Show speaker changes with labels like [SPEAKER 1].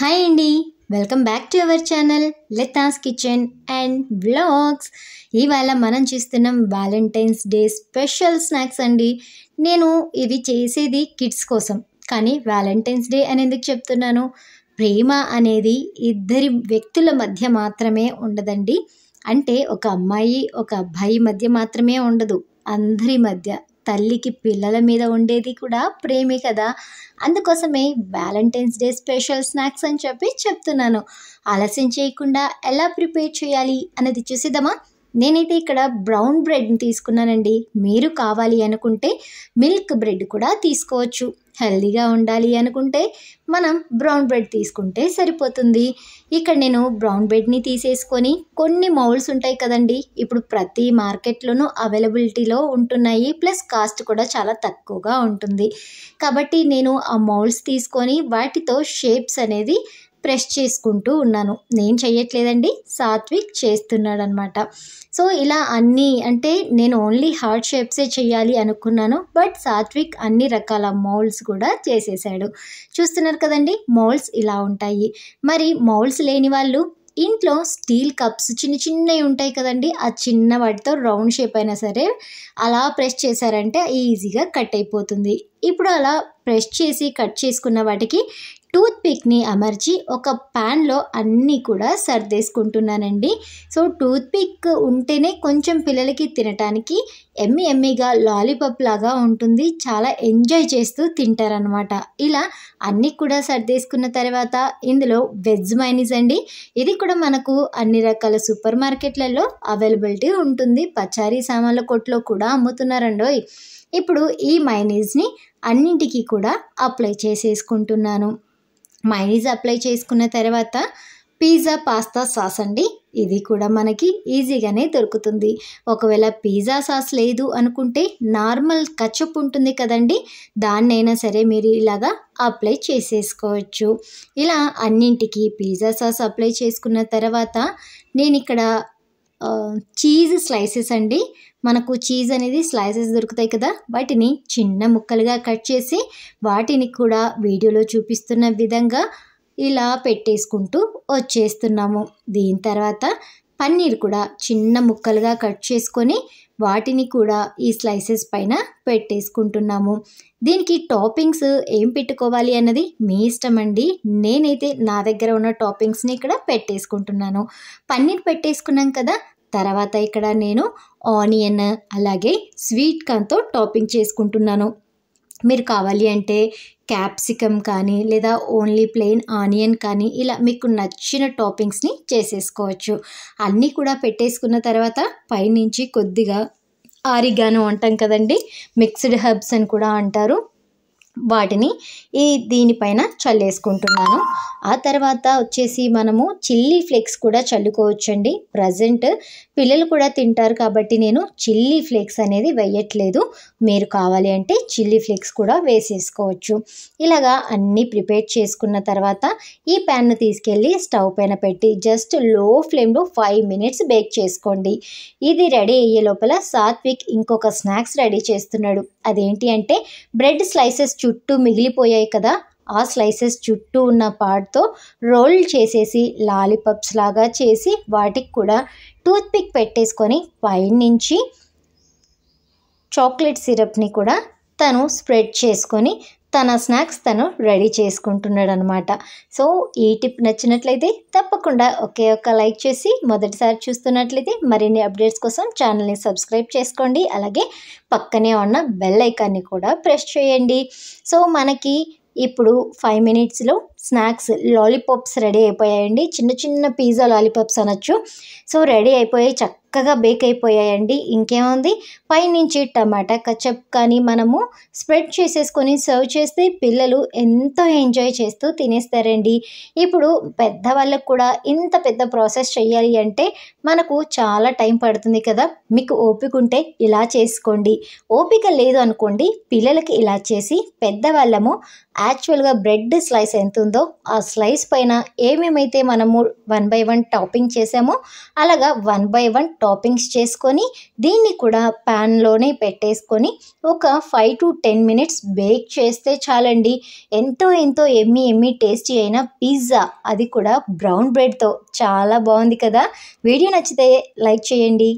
[SPEAKER 1] hi అండి welcome back to our channel Letha's kitchen and blogs ఇవాళ మనం చేస్తున్నాం వ్యాలంటైన్స్ డే స్పెషల్ స్నాక్స్ అండి నేను ఇవి చేసేది కిడ్స్ కోసం కానీ వ్యాలంటైన్స్ డే అని ఎందుకు చెప్తున్నాను ప్రేమ అనేది ఇద్దరి వ్యక్తుల మధ్య మాత్రమే ఉండదండి అంటే ఒక అమ్మాయి ఒక అబ్బాయి మధ్య మాత్రమే ఉండదు అందరి మధ్య తల్లికి పిల్లల మీద ఉండేది కూడా ప్రేమే కదా అందుకోసమే వ్యాలంటైన్స్ డే స్పెషల్ స్నాక్స్ అని చెప్పి చెప్తున్నాను ఆలస్యం చేయకుండా ఎలా ప్రిపేర్ చేయాలి అనేది చూసేద్దామా నేనైతే ఇక్కడ బ్రౌన్ బ్రెడ్ని తీసుకున్నానండి మీరు కావాలి అనుకుంటే మిల్క్ బ్రెడ్ కూడా తీసుకోవచ్చు హెల్దీగా ఉండాలి అనుకుంటే మనం బ్రౌన్ బ్రెడ్ తీసుకుంటే సరిపోతుంది ఇక్కడ నేను బ్రౌన్ బ్రెడ్ని తీసేసుకొని కొన్ని మౌల్స్ ఉంటాయి కదండి ఇప్పుడు ప్రతి మార్కెట్లోనూ అవైలబిలిటీలో ఉంటున్నాయి ప్లస్ కాస్ట్ కూడా చాలా తక్కువగా ఉంటుంది కాబట్టి నేను ఆ మౌల్స్ తీసుకొని వాటితో షేప్స్ అనేది ప్రెస్ చేసుకుంటూ ఉన్నాను నేను చేయట్లేదండి సాత్విక్ చేస్తున్నాడు అనమాట సో ఇలా అన్నీ అంటే నేను ఓన్లీ హార్ట్ షేప్సే చేయాలి అనుకున్నాను బట్ సాత్విక్ అన్ని రకాల మౌల్స్ కూడా చేసేసాడు చూస్తున్నారు కదండి మౌల్స్ ఇలా ఉంటాయి మరి మౌల్స్ లేని వాళ్ళు ఇంట్లో స్టీల్ కప్స్ చిన్న చిన్నవి ఉంటాయి కదండి ఆ చిన్న వాటితో రౌండ్ షేప్ అయినా సరే అలా ప్రెస్ చేశారంటే ఈజీగా కట్ అయిపోతుంది ఇప్పుడు అలా ప్రెస్ చేసి కట్ చేసుకున్న వాటికి టూత్ పిక్ని అమర్చి ఒక ప్యాన్లో అన్నీ కూడా సర్దేసుకుంటున్నానండి సో టూత్ పిక్ ఉంటేనే కొంచెం పిల్లలకి తినటానికి ఎమ్మి ఎమ్మిగా లాలీపాప్ లాగా ఉంటుంది చాలా ఎంజాయ్ చేస్తూ తింటారనమాట ఇలా అన్నీ కూడా సర్దేసుకున్న తర్వాత ఇందులో వెజ్ మైనీస్ అండి ఇది కూడా మనకు అన్ని రకాల సూపర్ మార్కెట్లలో అవైలబిలిటీ ఉంటుంది పచారీ సామాన్ల కొట్లో కూడా అమ్ముతున్నారండోయ్ ఇప్పుడు ఈ మైనీస్ని అన్నింటికి కూడా అప్లై చేసేసుకుంటున్నాను మైనీస్ అప్లై చేసుకున్న తర్వాత పిజ్జా పాస్తా సాస్ అండి ఇది కూడా మనకి ఈజీగానే దొరుకుతుంది ఒకవేళ పిజ్జా సాస్ లేదు అనుకుంటే నార్మల్ కచ్చప్ ఉంటుంది కదండి దాన్నైనా సరే మీరు ఇలాగా అప్లై చేసేసుకోవచ్చు ఇలా అన్నింటికి పిజ్జా సాస్ అప్లై చేసుకున్న తర్వాత నేను ఇక్కడ చీజ్ స్లైసెస్ అండి మనకు చీజ్ అనేది స్లైసెస్ దొరుకుతాయి కదా వాటిని చిన్న ముక్కలుగా కట్ చేసి వాటిని కూడా వీడియోలో చూపిస్తున్న విధంగా ఇలా పెట్టేసుకుంటూ వచ్చేస్తున్నాము దీని తర్వాత పన్నీర్ కూడా చిన్న ముక్కలుగా కట్ చేసుకొని వాటిని కూడా ఈ స్లైసెస్ పైన పెట్టేసుకుంటున్నాము దీనికి టాపింగ్స్ ఏం పెట్టుకోవాలి అన్నది మీ ఇష్టం అండి నేనైతే నా దగ్గర ఉన్న టాపింగ్స్ని ఇక్కడ పెట్టేసుకుంటున్నాను పన్నీర్ పెట్టేసుకున్నాం కదా తర్వాత ఇక్కడ నేను ఆనియన్ అలాగే స్వీట్ కార్న్తో టాపింగ్ చేసుకుంటున్నాను మీరు కావాలి అంటే క్యాప్సికమ్ కానీ లేదా ఓన్లీ ప్లెయిన్ ఆనియన్ కానీ ఇలా మీకు నచ్చిన టాపింగ్స్ని చేసేసుకోవచ్చు అన్నీ కూడా పెట్టేసుకున్న తర్వాత పైనుంచి కొద్దిగా ఆరిగాను అంటాం కదండి మిక్స్డ్ హర్బ్స్ అని కూడా అంటారు వాటిని ఈ దీనిపైన చల్లేసుకుంటున్నాను ఆ తర్వాత వచ్చేసి మనము చిల్లీ ఫ్లేక్స్ కూడా చల్లుకోవచ్చండి ప్రజెంట్ పిల్లలు కూడా తింటారు కాబట్టి నేను చిల్లీ ఫ్లేక్స్ అనేది వేయట్లేదు మీరు కావాలి అంటే చిల్లీ ఫ్లేక్స్ కూడా వేసేసుకోవచ్చు ఇలాగా అన్నీ ప్రిపేర్ చేసుకున్న తర్వాత ఈ ప్యాన్ను తీసుకెళ్ళి స్టవ్ పైన పెట్టి జస్ట్ లో ఫ్లేమ్లో ఫైవ్ మినిట్స్ బేక్ చేసుకోండి ఇది రెడీ అయ్యే లోపల సాత్విక్ ఇంకొక స్నాక్స్ రెడీ చేస్తున్నాడు అదేంటి అంటే బ్రెడ్ స్లైసెస్ చూ చుట్టూ మిగిలిపోయాయి కదా ఆ స్లైసెస్ చుట్టూ ఉన్న పార్ట్తో రోల్ చేసేసి లాలీపప్స్ లాగా చేసి వాటికి కూడా టూత్పిక్ పెట్టేసుకొని నుంచి చాక్లెట్ సిరప్ని కూడా తను స్ప్రెడ్ చేసుకొని తన స్నాక్స్ తను రెడీ చేసుకుంటున్నాడు అనమాట సో ఈ టిప్ నచ్చినట్లయితే తప్పకుండా ఒకే ఒక్క లైక్ చేసి మొదటిసారి చూస్తున్నట్లయితే మరిన్ని అప్డేట్స్ కోసం ఛానల్ని సబ్స్క్రైబ్ చేసుకోండి అలాగే పక్కనే ఉన్న బెల్ ఐకాన్ని కూడా ప్రెస్ చేయండి సో మనకి ఇప్పుడు ఫైవ్ మినిట్స్లో స్నాక్స్ లాలీపాప్స్ రెడీ అయిపోయాయండి చిన్న చిన్న పిజ్జా లాలీపాప్స్ అనొచ్చు సో రెడీ అయిపోయాయి చక్క చక్కగా బేక్ అయిపోయాయండి ఇంకేముంది పైనుంచి టమాటా కచప్ కానీ మనము స్ప్రెడ్ చేసేసుకొని సర్వ్ చేస్తే పిల్లలు ఎంతో ఎంజాయ్ చేస్తూ తినేస్తారండి ఇప్పుడు పెద్దవాళ్ళకు కూడా ఇంత పెద్ద ప్రాసెస్ చేయాలి అంటే మనకు చాలా టైం పడుతుంది కదా మీకు ఓపిక ఉంటే ఇలా చేసుకోండి ఓపిక లేదు అనుకోండి పిల్లలకి ఇలా చేసి పెద్దవాళ్ళము యాక్చువల్గా బ్రెడ్ స్లైస్ ఎంత ఉందో ఆ స్లైస్ పైన ఏమేమైతే మనము వన్ బై వన్ టాపింగ్ చేసామో అలాగా వన్ బై వన్ టాపింగ్స్ చేసుకొని దీన్ని కూడా ప్యాన్లోనే పెట్టేసుకొని ఒక five to ten minutes bake చేస్తే చాలండి ఎంతో ఎంతో ఎమ్మి ఎమ్మి టేస్టీ అయిన పిజ్జా అది కూడా బ్రౌన్ బ్రెడ్తో చాలా బాగుంది కదా వీడియో నచ్చితే లైక్ చేయండి